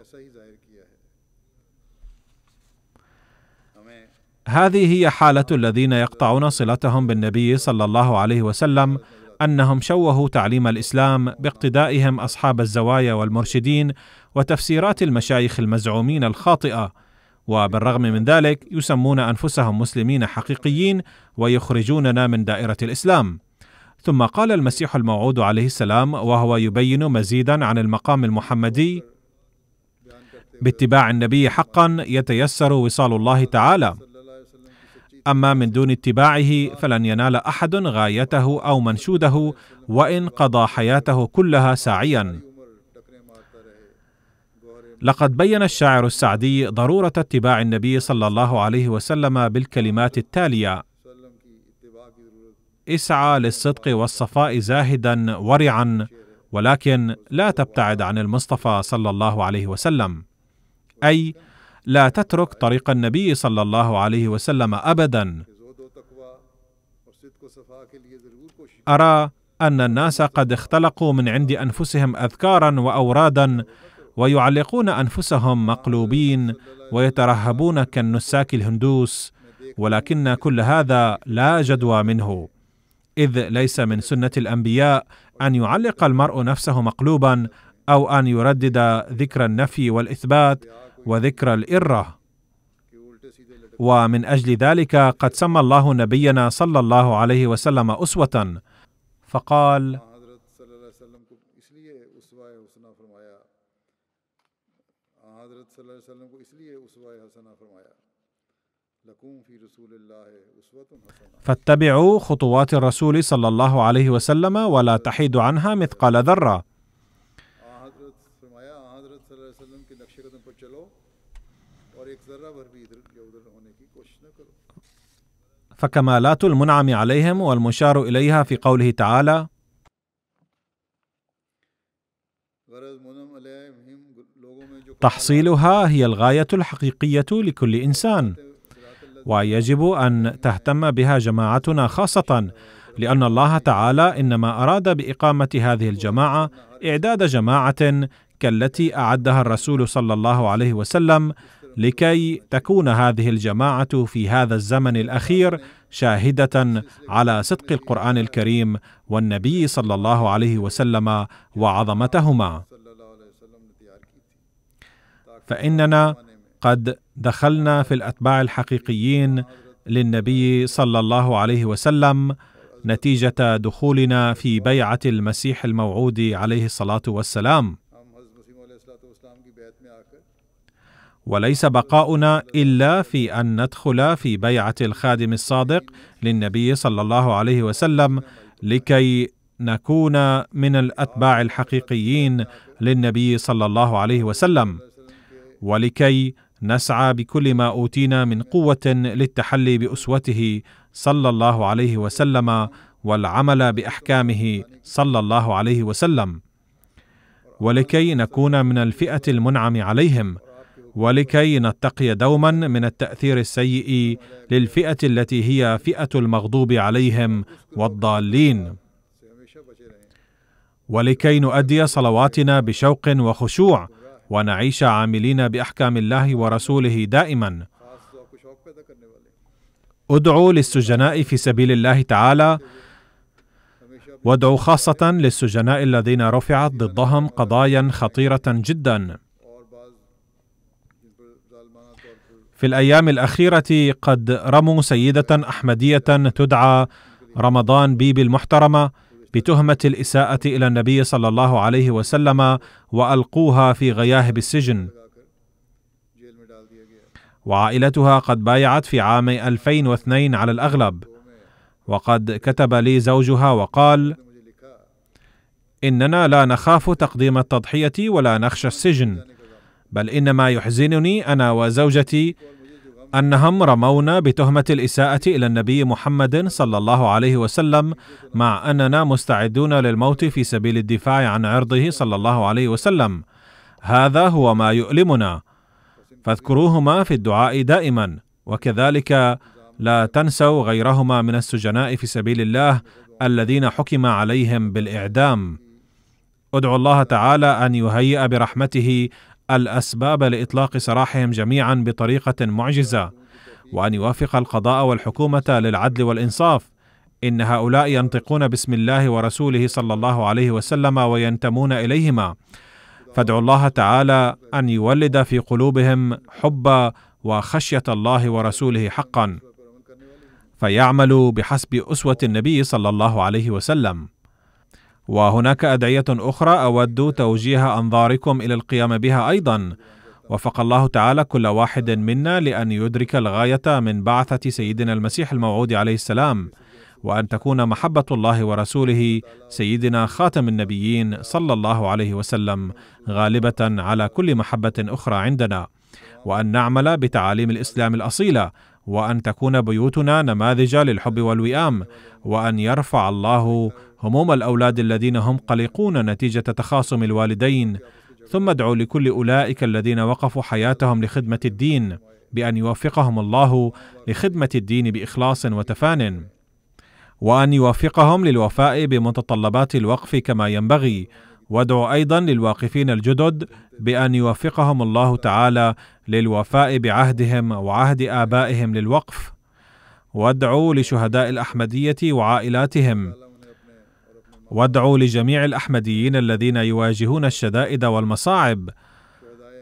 هذه هي حالة الذين يقطعون صلتهم بالنبي صلى الله عليه وسلم انهم شوهوا تعليم الاسلام باقتدائهم اصحاب الزوايا والمرشدين وتفسيرات المشايخ المزعومين الخاطئه وبالرغم من ذلك يسمون انفسهم مسلمين حقيقيين ويخرجوننا من دائره الاسلام ثم قال المسيح الموعود عليه السلام وهو يبين مزيدا عن المقام المحمدي باتباع النبي حقا يتيسر وصال الله تعالى اما من دون اتباعه فلن ينال احد غايته او منشوده وان قضى حياته كلها ساعيا لقد بين الشاعر السعدي ضروره اتباع النبي صلى الله عليه وسلم بالكلمات التاليه اسعى للصدق والصفاء زاهدا ورعا ولكن لا تبتعد عن المصطفى صلى الله عليه وسلم اي لا تترك طريق النبي صلى الله عليه وسلم ابدا ارى ان الناس قد اختلقوا من عند انفسهم اذكارا واورادا ويعلقون انفسهم مقلوبين ويترهبون كالنساك الهندوس ولكن كل هذا لا جدوى منه اذ ليس من سنه الانبياء ان يعلق المرء نفسه مقلوبا او ان يردد ذكر النفي والاثبات وذكر الإرة ومن أجل ذلك قد سمى الله نبينا صلى الله عليه وسلم أسوة فقال فاتبعوا خطوات الرسول صلى الله عليه وسلم ولا تحيد عنها مثقال ذره فكمالات المنعم عليهم والمشار اليها في قوله تعالى تحصيلها هي الغايه الحقيقيه لكل انسان ويجب ان تهتم بها جماعتنا خاصه لان الله تعالى انما اراد باقامه هذه الجماعه اعداد جماعه كالتي اعدها الرسول صلى الله عليه وسلم لكي تكون هذه الجماعه في هذا الزمن الاخير شاهده على صدق القران الكريم والنبي صلى الله عليه وسلم وعظمتهما فاننا قد دخلنا في الاتباع الحقيقيين للنبي صلى الله عليه وسلم نتيجه دخولنا في بيعه المسيح الموعود عليه الصلاه والسلام وليس بقاؤنا الا في ان ندخل في بيعه الخادم الصادق للنبي صلى الله عليه وسلم لكي نكون من الاتباع الحقيقيين للنبي صلى الله عليه وسلم ولكي نسعى بكل ما اوتينا من قوه للتحلي باسوته صلى الله عليه وسلم والعمل باحكامه صلى الله عليه وسلم ولكي نكون من الفئه المنعم عليهم ولكي نتقي دوما من التاثير السيء للفئه التي هي فئه المغضوب عليهم والضالين ولكي نؤدي صلواتنا بشوق وخشوع ونعيش عاملين باحكام الله ورسوله دائما أدعو للسجناء في سبيل الله تعالى وادعو خاصه للسجناء الذين رفعت ضدهم قضايا خطيره جدا في الأيام الأخيرة قد رموا سيدة أحمدية تدعى رمضان بيبي المحترمة بتهمة الإساءة إلى النبي صلى الله عليه وسلم وألقوها في غياهب السجن وعائلتها قد بايعت في عام 2002 على الأغلب وقد كتب لي زوجها وقال إننا لا نخاف تقديم التضحية ولا نخشى السجن بل إنما يحزنني أنا وزوجتي انهم رمونا بتهمه الاساءه الى النبي محمد صلى الله عليه وسلم مع اننا مستعدون للموت في سبيل الدفاع عن عرضه صلى الله عليه وسلم هذا هو ما يؤلمنا فاذكروهما في الدعاء دائما وكذلك لا تنسوا غيرهما من السجناء في سبيل الله الذين حكم عليهم بالاعدام ادعو الله تعالى ان يهيئ برحمته الاسباب لاطلاق سراحهم جميعا بطريقه معجزه وان يوافق القضاء والحكومه للعدل والانصاف ان هؤلاء ينطقون باسم الله ورسوله صلى الله عليه وسلم وينتمون اليهما فادعوا الله تعالى ان يولد في قلوبهم حب وخشيه الله ورسوله حقا فيعملوا بحسب اسوه النبي صلى الله عليه وسلم وهناك ادعيه اخرى اود توجيه انظاركم الى القيام بها ايضا وفق الله تعالى كل واحد منا لان يدرك الغايه من بعثه سيدنا المسيح الموعود عليه السلام وان تكون محبه الله ورسوله سيدنا خاتم النبيين صلى الله عليه وسلم غالبه على كل محبه اخرى عندنا وان نعمل بتعاليم الاسلام الاصيله وان تكون بيوتنا نماذج للحب والوئام وان يرفع الله هموم الاولاد الذين هم قلقون نتيجه تخاصم الوالدين ثم ادعوا لكل اولئك الذين وقفوا حياتهم لخدمه الدين بان يوفقهم الله لخدمه الدين باخلاص وتفان وان يوفقهم للوفاء بمتطلبات الوقف كما ينبغي وادعو ايضا للواقفين الجدد بان يوفقهم الله تعالى للوفاء بعهدهم وعهد ابائهم للوقف وادعو لشهداء الاحمديه وعائلاتهم وادعو لجميع الاحمديين الذين يواجهون الشدائد والمصاعب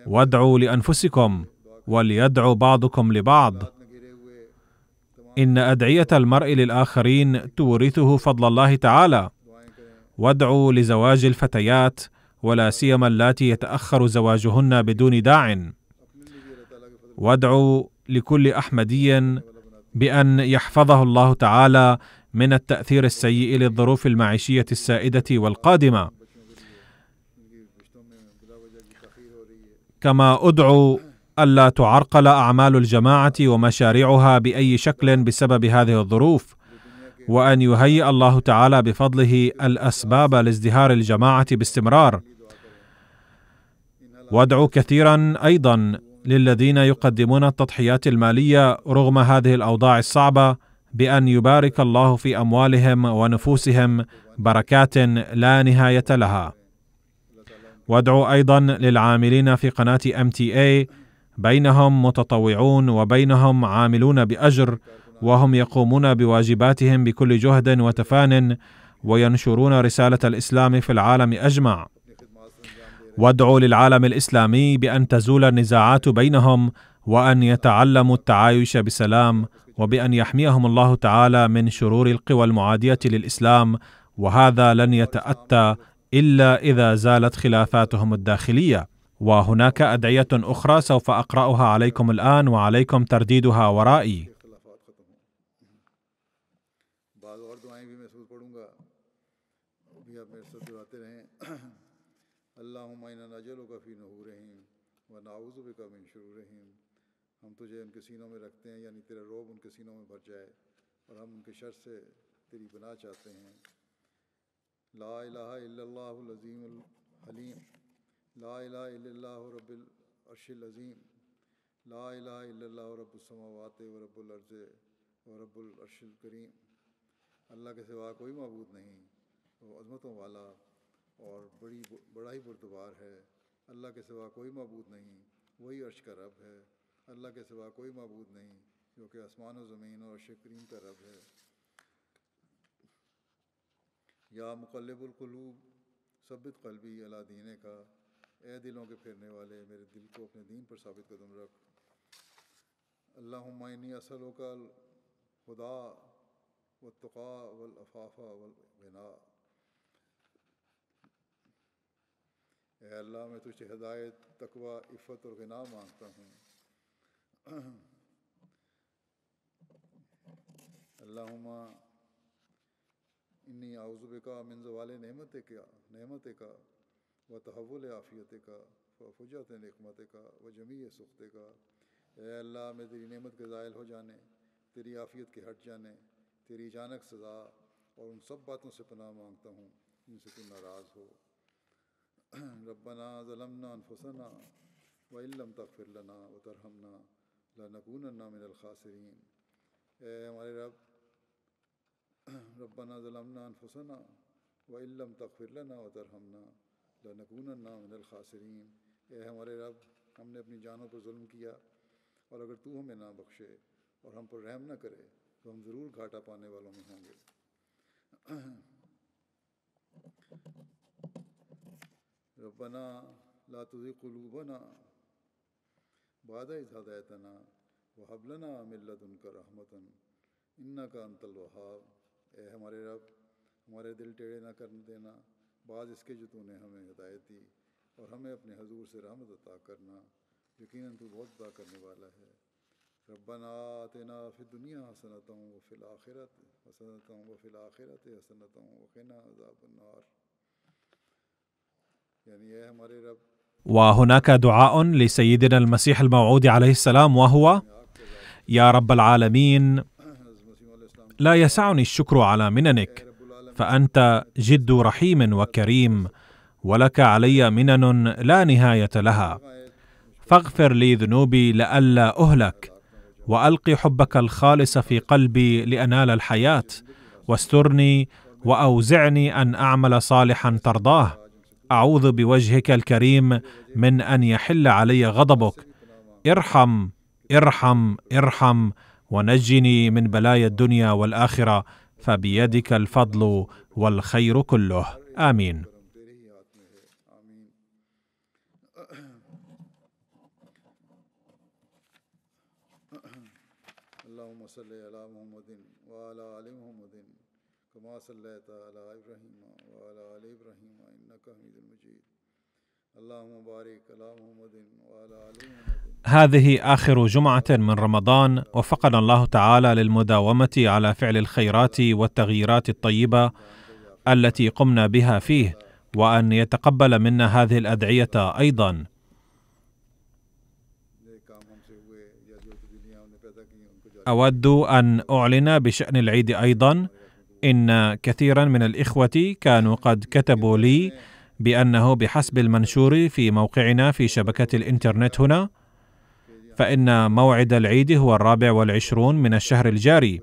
وادعوا لانفسكم وليدعو بعضكم لبعض ان ادعيه المرء للاخرين تورثه فضل الله تعالى وادعوا لزواج الفتيات ولا سيما اللاتي يتاخر زواجهن بدون داع وادعوا لكل احمدي بان يحفظه الله تعالى من التاثير السيء للظروف المعيشيه السائده والقادمه كما ادعو الا تعرقل اعمال الجماعه ومشاريعها باي شكل بسبب هذه الظروف وان يهيئ الله تعالى بفضله الاسباب لازدهار الجماعه باستمرار وادعو كثيرا ايضا للذين يقدمون التضحيات الماليه رغم هذه الاوضاع الصعبه بان يبارك الله في اموالهم ونفوسهم بركات لا نهايه لها وادعو ايضا للعاملين في قناه MTA بينهم متطوعون وبينهم عاملون باجر وهم يقومون بواجباتهم بكل جهد وتفان وينشرون رساله الاسلام في العالم اجمع وادعو للعالم الاسلامي بان تزول النزاعات بينهم وان يتعلموا التعايش بسلام وبأن يحميهم الله تعالى من شرور القوى المعادية للإسلام وهذا لن يتأتى إلا إذا زالت خلافاتهم الداخلية وهناك أدعية أخرى سوف أقرأها عليكم الآن وعليكم ترديدها ورائي شر سے تیری بنا چاہتے ہیں لا الہ الا اللہ العظیم الحلیم لا الہ الا اللہ رب العرش العظیم لا الہ الا اللہ رب السماوات و رب الارض و رب العرش الکریم اللہ کے سوا کوئی معبود نہیں وہ عظمتوں والا اور بڑی بڑا ہی بردبار ہے اللہ کے سوا کوئی معبود نہیں وہی عرش کا رب ہے اللہ کے سوا کوئی معبود نہیں جو کہ آسمان و زمین اور عرش کریم کا رب ہے یا مقلب القلوب ثبت قلبی اللہ دین کا اے دلوں کے پھیرنے والے میرے دل کو اپنے دین پر ثابت قدم رکھ اللہ انی اصل و کل خدا و تقا و وغنا اے اللہ میں تجھے ہدایت تقوا عفت اور غنا مانگتا ہوں اللہ انی آؤزب کا منظ والے نعمت کا نعمت کا و تحول عافیت کا وہ نکمت کا و جمیع سخت کا اے اللہ میں تیری نعمت کے ذائل ہو جانے تیری عافیت کے ہٹ جانے تیری اچانک سزا اور ان سب باتوں سے پناہ مانگتا ہوں جن سے تم ناراض ہو ربنا ظلمنا انفسنا و علم تغفر لنا و ترہمنا لنکوننا من الخاسرین اے ہمارے رب ربنا ظلمنا انفسنا و علم لنا و ترحمنا لنکون من الخاسرین اے ہمارے رب ہم نے اپنی جانوں پر ظلم کیا اور اگر تو ہمیں نہ بخشے اور ہم پر رحم نہ کرے تو ہم ضرور گھاٹا پانے والوں میں ہوں گے ربنا لا تزغ قلوبنا بعد حبل نا وهب لنا کا رحمتن رحمة کا انت الوهاب اے ہمارے رب ہمارے دل ٹیڑے نہ کر دینا بعض اس کے جو تو نے ہمیں ہدایت دی اور ہمیں اپنے حضور سے رحمت عطا کرنا یقیناً تو بہت عطا کرنے والا ہے ربنا آتنا فی دنیا حسنتوں و فی الآخرت حسنتوں و فی الآخرت و قنا عذاب النار یعنی اے ہمارے رب وهناك دعاء لسيدنا المسيح الموعود عليه السلام وهو يا رب العالمين لا يسعني الشكر على مننك فانت جد رحيم وكريم ولك علي منن لا نهايه لها فاغفر لي ذنوبي لئلا اهلك والقي حبك الخالص في قلبي لانال الحياه واسترني واوزعني ان اعمل صالحا ترضاه اعوذ بوجهك الكريم من ان يحل علي غضبك ارحم ارحم ارحم, ونجني من بلايا الدنيا والاخره فبيدك الفضل والخير كله امين اللهم صل على محمد محمد وعلى آل كما صليت على ابراهيم وعلى ال ابراهيم انك حميد مجيد هذه آخر جمعة من رمضان وفقنا الله تعالى للمداومة على فعل الخيرات والتغييرات الطيبة التي قمنا بها فيه وأن يتقبل منا هذه الأدعية أيضا أود أن أعلن بشأن العيد أيضا إن كثيرا من الإخوة كانوا قد كتبوا لي بأنه بحسب المنشور في موقعنا في شبكة الإنترنت هنا فإن موعد العيد هو الرابع والعشرون من الشهر الجاري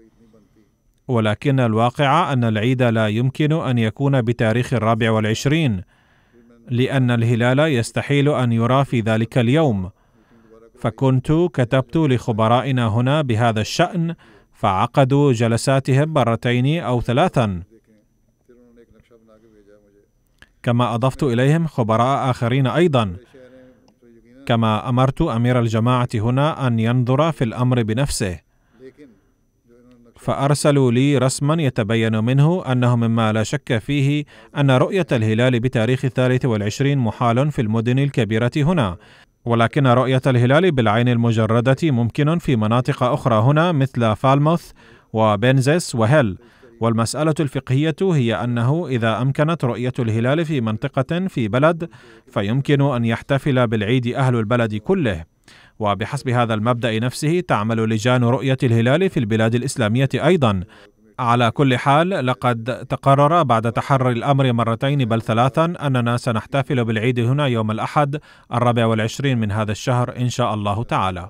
ولكن الواقع أن العيد لا يمكن أن يكون بتاريخ الرابع والعشرين لأن الهلال يستحيل أن يرى في ذلك اليوم فكنت كتبت لخبرائنا هنا بهذا الشأن فعقدوا جلساتهم مرتين أو ثلاثا كما اضفت اليهم خبراء اخرين ايضا كما امرت امير الجماعه هنا ان ينظر في الامر بنفسه فارسلوا لي رسما يتبين منه انه مما لا شك فيه ان رؤيه الهلال بتاريخ الثالث والعشرين محال في المدن الكبيره هنا ولكن رؤيه الهلال بالعين المجرده ممكن في مناطق اخرى هنا مثل فالموث وبنزس وهيل والمسألة الفقهية هي أنه إذا أمكنت رؤية الهلال في منطقة في بلد فيمكن أن يحتفل بالعيد أهل البلد كله وبحسب هذا المبدأ نفسه تعمل لجان رؤية الهلال في البلاد الإسلامية أيضا على كل حال لقد تقرر بعد تحرر الأمر مرتين بل ثلاثا أننا سنحتفل بالعيد هنا يوم الأحد الرابع والعشرين من هذا الشهر إن شاء الله تعالى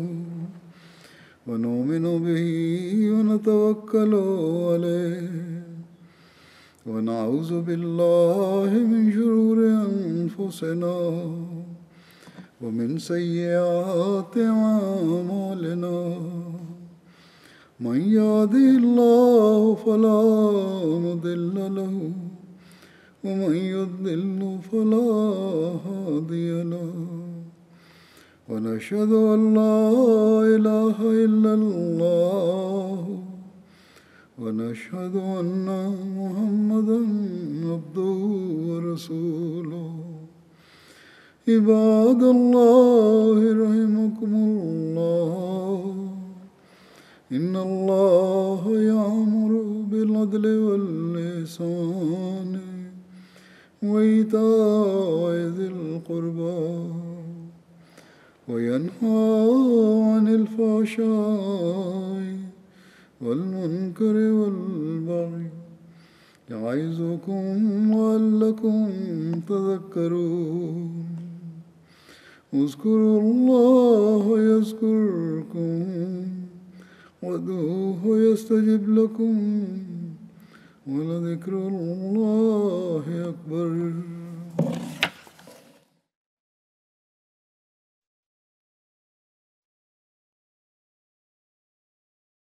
توكلوا عليه ونعوذ بالله من شرور أنفسنا ومن سيئات أعمالنا من يهده الله فلا مضل له ومن يضلل فلا هادي له ونشهد أن لا إله إلا الله ونشهد أن محمدا عبده ورسوله عباد الله رحمكم الله إن الله يأمر بالعدل واللسان وإيتاء ذي القربى وينهى عن الفحشاء والمنكر والبغي يعظكم لعلكم تذكرون اذكروا الله يذكركم ودوه يستجب لكم ولذكر الله أكبر